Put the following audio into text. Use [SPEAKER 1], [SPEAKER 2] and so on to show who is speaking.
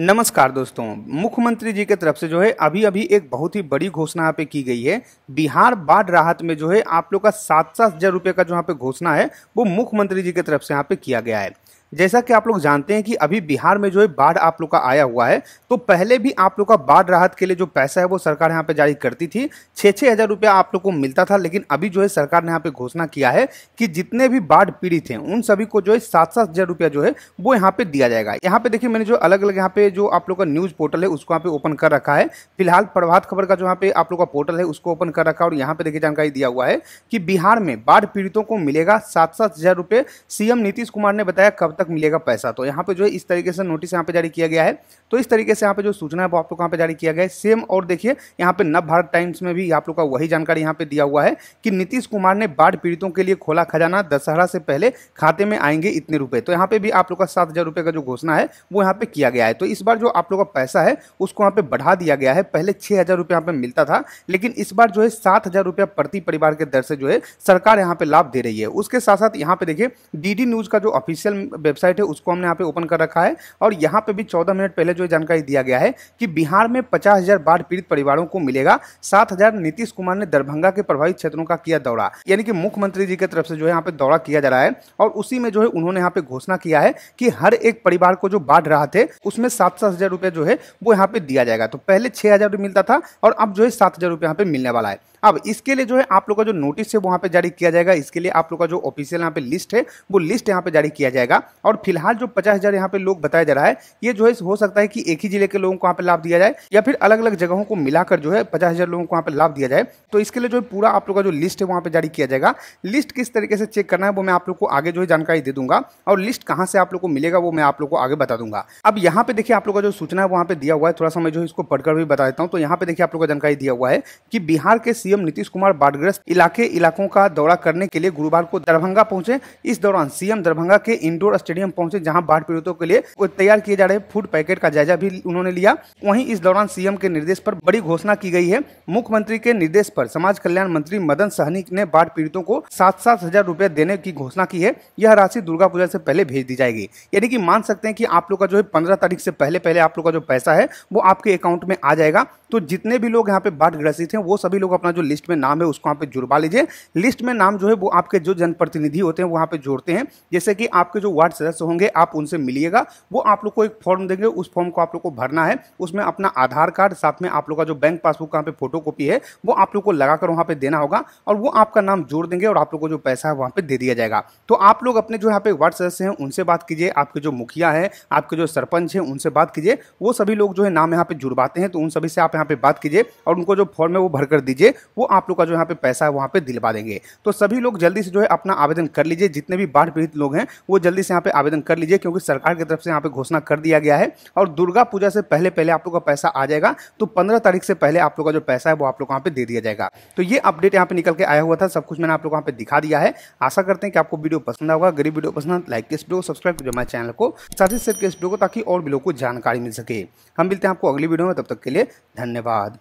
[SPEAKER 1] नमस्कार दोस्तों मुख्यमंत्री जी के तरफ से जो है अभी अभी एक बहुत ही बड़ी घोषणा यहाँ पे की गई है बिहार बाढ़ राहत में जो है आप लोग का सात सात हजार रुपये का जो यहाँ पे घोषणा है वो मुख्यमंत्री जी के तरफ से यहाँ पे किया गया है जैसा कि आप लोग जानते हैं कि अभी बिहार में जो है बाढ़ आप लोग का आया हुआ है तो पहले भी आप लोग का बाढ़ राहत के लिए जो पैसा है वो सरकार यहाँ पे जारी करती थी छः छः हज़ार रुपया आप लोग को मिलता था लेकिन अभी जो है सरकार ने यहाँ पे घोषणा किया है कि जितने भी बाढ़ पीड़ित हैं उन सभी को जो है सात सात हज़ार रुपया जो है वो यहाँ पे दिया जाएगा यहाँ पे देखिए मैंने जो अलग अलग यहाँ पे जो आप लोग का न्यूज़ पोर्टल है उसको यहाँ पे ओपन कर रखा है फिलहाल प्रभात खबर का जो यहाँ पे आप लोग का पोर्टल है उसको ओपन कर रखा है और यहाँ पे देखिए जानकारी दिया हुआ है कि बिहार में बाढ़ पीड़ितों को मिलेगा सात सात हज़ार रुपये सीएम नीतीश कुमार ने बताया कब तक मिलेगा पैसा तो यहाँ पे जो है इस तरीके से नोटिस यहाँ पे जारी किया गया है तो इस तरीके से यहाँ पे जो सूचना है वो आपको कहाँ पे जारी किया गया है सेम और देखिए यहाँ पे नव भारत टाइम्स में भी आप लोग का वही जानकारी यहाँ पे दिया हुआ है कि नीतीश कुमार ने बाढ़ पीड़ितों के लिए खोला खजाना दशहरा से पहले खाते में आएंगे इतने रुपये तो यहाँ पे भी आप लोग का सात हजार का जो घोषणा है वो यहाँ पे किया गया है तो इस बार जो आप लोग का पैसा है उसको यहाँ पे बढ़ा दिया गया है पहले छः हजार रुपये यहाँ पे मिलता था लेकिन इस बार जो है सात हजार प्रति परिवार के दर से जो है सरकार यहाँ पे लाभ दे रही है उसके साथ साथ यहाँ पे देखिए डी न्यूज का जो ऑफिशियल वेबसाइट है उसको हमने यहाँ पे ओपन कर रखा है और यहाँ पे भी चौदह मिनट पहले जो जानकारी दिया गया है कि बिहार में पचास हजार बाढ़ पीड़ित परिवारों को मिलेगा सात हजार नीतीश कुमार ने दरभंगा के प्रभावित क्षेत्रों का किया दौरा यानी कि मुख्यमंत्री जी की तरफ से जो है यहाँ पे दौरा किया जा रहा है और उसी में जो है उन्होंने यहाँ पे घोषणा किया है कि हर एक परिवार को जो बाढ़ रहा थे उसमें सात सात हजार रुपये जो है वो यहाँ पे दिया जाएगा तो पहले छह हजार मिलता था और अब जो है सात हजार रुपये यहाँ पे मिलने वाला है अब इसके लिए जो है आप लोग का जो नोटिस है वहाँ पे जारी किया जाएगा इसके लिए आप लोग का जो ऑफिशियल यहाँ पे लिस्ट है वो लिस्ट यहाँ पे जारी किया जाएगा और फिलहाल जो पचास हजार यहाँ पे लोग बताया जा रहा है ये जो है हो सकता है कि एक ही जिले के लोगों को यहाँ पे लाभ दिया जाए या फिर अलग अलग जगहों को मिलाकर जो है पचास हजार लोगों को यहाँ पे लाभ दिया जाए तो इसके लिए जो है पूरा आप लोग का जो लिस्ट है वहाँ पे जारी किया जाएगा लिस्ट किस तरीके से चेक करना है वो मैं आप लोग को आगे जो है जानकारी दे दूंगा और लिस्ट कहाँ से आप लोग को मिलेगा वो मैं आप लोग को आगे बता दूंगा अब यहाँ पे देखिए आप लोग का जो सूचना है वहाँ पे दिया हुआ है थोड़ा सा मैं जो इसको पढ़कर भी बता देता हूँ तो यहाँ पे देखिए आप लोग का जानकारी दिया हुआ है कि बिहार के सीएम नीतीश कुमार बाढ़ग्रस्त इलाके इलाकों का दौरा करने के लिए गुरुवार को दरभंगा पहुंचे इस दौरान सीएम दरभंगा के इंडोर स्टेडियम स्टेडियम पहुंचे जहां बाढ़ पीड़ितों के लिए तैयार किए जा रहे फूड पैकेट का जायजा भी उन्होंने लिया वहीं इस दौरान सीएम के निर्देश पर बड़ी घोषणा की गई है मुख्यमंत्री के निर्देश पर समाज कल्याण मंत्री मदन सहनी ने बाढ़ पीड़ितों को सात सात हजार रूपए देने की घोषणा की है यह राशि दुर्गा पूजा से पहले भेज दी जाएगी यानी कि मान सकते हैं कि आप लोग का जो है पंद्रह तारीख से पहले पहले आप लोग का जो पैसा है वो आपके अकाउंट में आ जाएगा तो जितने भी लोग यहाँ पे बाढ़ ग्रसित हैं वो सभी लोग अपना जो लिस्ट में नाम है उसको यहाँ पे जुड़वा लीजिए लिस्ट में नाम जो है वो आपके जो जनप्रतिनिधि होते हैं वहाँ पे जोड़ते हैं जैसे कि आपके जो वार्ड सदस्य होंगे आप उनसे मिलिएगा वो आप लोग को एक फॉर्म देंगे उस फॉर्म को आप लोग को भरना है उसमें अपना आधार कार्ड साथ में आप लोग का जो बैंक पासबुक का पे फोटो कॉपी है वो आप लोग को लगाकर वहाँ पे देना होगा और वो आपका नाम जोड़ देंगे और आप लोग को जो पैसा है वहाँ पे दे दिया जाएगा तो आप लोग अपने जो यहाँ पे वार्ड सदस्य हैं उनसे बात कीजिए आपके जो मुखिया है आपके जो सरपंच हैं उनसे बात कीजिए वो सभी लोग जो है नाम यहाँ पे जुड़वाते हैं तो उन सभी से आप यहाँ पे बात कीजिए और उनको जो फॉर्म है वो भर कर दीजिए वो आप लोग का जो यहाँ पे पैसा है वहाँ पे दिलवा देंगे तो सभी लोग जल्दी से जो है अपना आवेदन कर लीजिए जितने भी बाढ़ पीड़ित लोग हैं वो जल्दी से यहाँ पे पे आवेदन कर लीजिए क्योंकि सरकार की तरफ से यहाँ पे घोषणा कर दिया गया है और दुर्गा पूजा से पहले पहले आप लोग का पैसा आ जाएगा तो पंद्रह तारीख से पहले आप लोग का जो पैसा है वो आप लोग यहाँ पे दे दिया जाएगा तो ये अपडेट यहाँ पे निकल के आया हुआ था सब कुछ मैंने आप लोग यहाँ पे दिखा दिया है आशा करते हैं कि आपको वीडियो पसंद आएगा गरीब वीडियो पसंद तो लाइक के वीडियो को सब्सक्राइब कीजिए हमारे चैनल को साथ ही शेयर के वीडियो को ताकि और भी लोग को जानकारी मिल सके हम मिलते हैं आपको अगली वीडियो में तब तक के लिए धन्यवाद